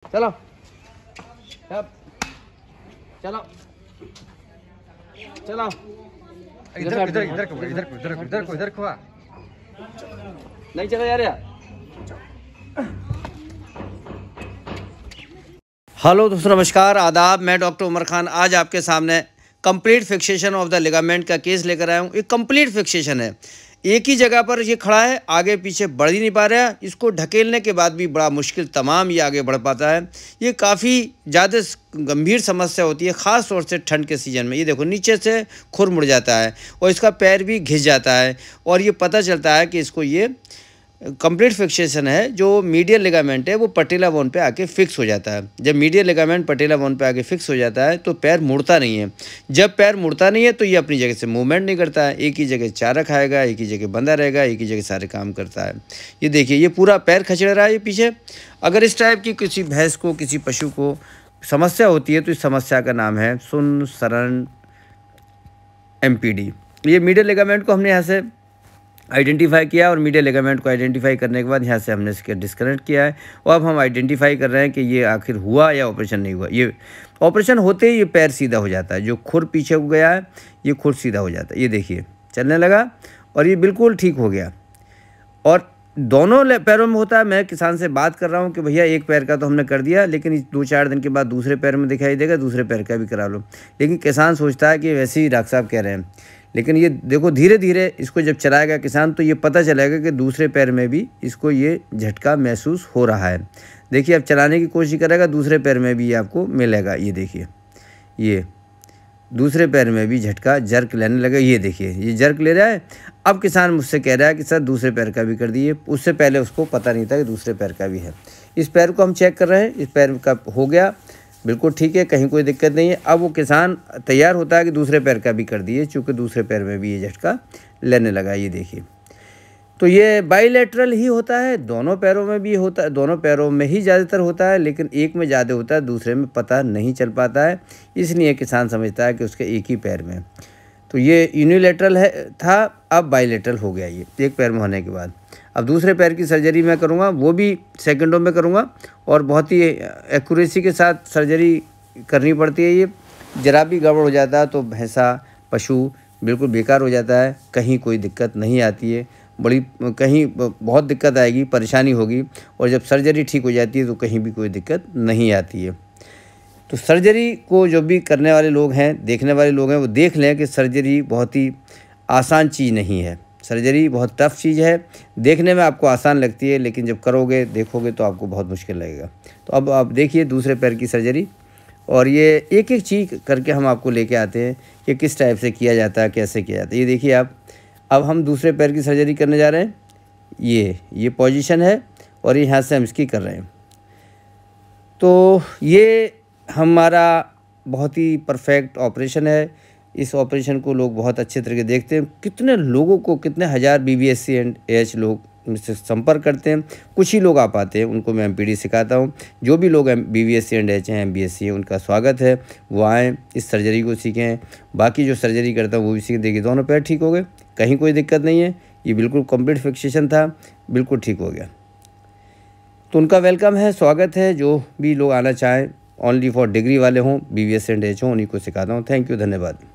चलो चलो चलो इधर इधर इधर इधर इधर को इधर को इधर को नहीं चलो यार हेलो दोस्तों नमस्कार आदाब मैं डॉक्टर उमर खान आज आपके सामने complete fixation of the ligament का केस लेकर आया हूँ ये कंप्लीट फिक्सेशन है एक ही जगह पर ये खड़ा है आगे पीछे बढ़ ही नहीं पा रहा है इसको ढकेलने के बाद भी बड़ा मुश्किल तमाम ये आगे बढ़ पाता है ये काफ़ी ज़्यादा गंभीर समस्या होती है ख़ास तौर से ठंड के सीज़न में ये देखो नीचे से खुर मुड़ जाता है और इसका पैर भी घिस जाता है और ये पता चलता है कि इसको ये कंप्लीट फिक्सेशन है जो मीडियल लिगामेंट है वो पटेला बोन पे आके फिक्स हो जाता है जब मीडियल लिगामेंट पटेला बोन पे आके फिक्स हो जाता है तो पैर मुड़ता नहीं है जब पैर मुड़ता नहीं है तो ये अपनी जगह से मूवमेंट नहीं करता है एक ही जगह चारा खाएगा एक ही जगह बंदा रहेगा एक ही जगह सारे काम करता है ये देखिए ये पूरा पैर खचड़ रहा है ये पीछे अगर इस टाइप की किसी भैंस को किसी पशु को समस्या होती है तो इस समस्या का नाम है सुन सरन एम ये मीडियल लेगामेंट को हमने यहाँ से आइडेंटिफाई किया और मीडिया लेगामेंट को आइडेंटिफाई करने के बाद यहाँ से हमने इसके डिस्कनेक्ट किया है और अब हम आइडेंटिफाई कर रहे हैं कि ये आखिर हुआ या ऑपरेशन नहीं हुआ ये ऑपरेशन होते ही ये पैर सीधा हो जाता है जो खुर पीछे हो गया है ये खुर सीधा हो जाता है ये देखिए चलने लगा और ये बिल्कुल ठीक हो गया और दोनों पैरों में होता है मैं किसान से बात कर रहा हूँ कि भैया एक पैर का तो हमने कर दिया लेकिन दो चार दिन के बाद दूसरे पैर में दिखाई देगा दूसरे पैर का भी करा लो लेकिन किसान सोचता है कि वैसे ही डॉक्टर साहब कह रहे हैं लेकिन ये देखो धीरे धीरे इसको जब चलाएगा किसान तो ये पता चलेगा कि दूसरे पैर में भी इसको ये झटका महसूस हो रहा है देखिए अब चलाने की कोशिश करेगा दूसरे पैर में भी ये आपको मिलेगा ये देखिए ये दूसरे पैर में भी झटका जर्क लेने लगा ये देखिए ये जर्क ले रहा है अब किसान मुझसे कह रहा है कि सर दूसरे पैर का भी कर दिए उससे पहले उसको पता नहीं था कि दूसरे पैर का भी है इस पैर को हम चेक कर रहे हैं इस पैर का हो गया बिल्कुल ठीक है कहीं कोई दिक्कत नहीं है अब वो किसान तैयार होता है कि दूसरे पैर का भी कर दिए चूँकि दूसरे पैर में भी ये झटका लेने लगा ये देखिए तो ये बाईलेटरल ही होता है दोनों पैरों में भी होता है दोनों पैरों में ही ज़्यादातर होता है लेकिन एक में ज़्यादा होता है दूसरे में पता नहीं चल पाता है इसलिए किसान समझता है कि उसके एक ही पैर में तो ये यूनिलेटरल है था अब बाइलेटरल हो गया ये एक पैर में होने के बाद अब दूसरे पैर की सर्जरी मैं करूँगा वो भी सेकंडों में करूँगा और बहुत ही एक्यूरेसी के साथ सर्जरी करनी पड़ती है ये जरा भी गड़बड़ हो जाता है तो भैंसा पशु बिल्कुल बेकार हो जाता है कहीं कोई दिक्कत नहीं आती है बड़ी कहीं बहुत दिक्कत आएगी परेशानी होगी और जब सर्जरी ठीक हो जाती है तो कहीं भी कोई दिक्कत नहीं आती है तो सर्जरी को जो भी करने वाले लोग हैं देखने वाले लोग हैं वो देख लें कि सर्जरी बहुत ही आसान चीज़ नहीं है सर्जरी बहुत टफ चीज़ है देखने में आपको आसान लगती है लेकिन जब करोगे देखोगे तो आपको बहुत मुश्किल लगेगा तो अब आप देखिए दूसरे पैर की सर्जरी और ये एक एक चीज़ करके हम आपको लेके आते हैं कि किस टाइप से किया जाता है कैसे किया जाता है ये देखिए आप अब हम दूसरे पैर की सर्जरी करने जा रहे हैं ये ये पोजिशन है और यहाँ से हम इसकी कर रहे हैं तो ये हमारा बहुत ही परफेक्ट ऑपरेशन है इस ऑपरेशन को लोग बहुत अच्छे तरीके देखते हैं कितने लोगों को कितने हज़ार B B S C and H लोग से संपर्क करते हैं कुछ ही लोग आ पाते हैं उनको मैं एम सिखाता हूँ जो भी लोग B B S C and H हैं एम बी एस सी हैं उनका स्वागत है वो आएँ इस सर्जरी को सीखें बाकी जो सर्जरी करता हूँ वो भी सीखें देखिए दोनों पैर ठीक हो गए कहीं कोई दिक्कत नहीं है ये बिल्कुल कम्प्लीट फिक्सेशन था बिल्कुल ठीक हो गया तो उनका वेलकम है स्वागत है जो भी लोग आना चाहें ओनली फॉर डिग्री वाले हों बी एस एंड एच हों उन्हीं को सिखाता हूँ थैंक यू धन्यवाद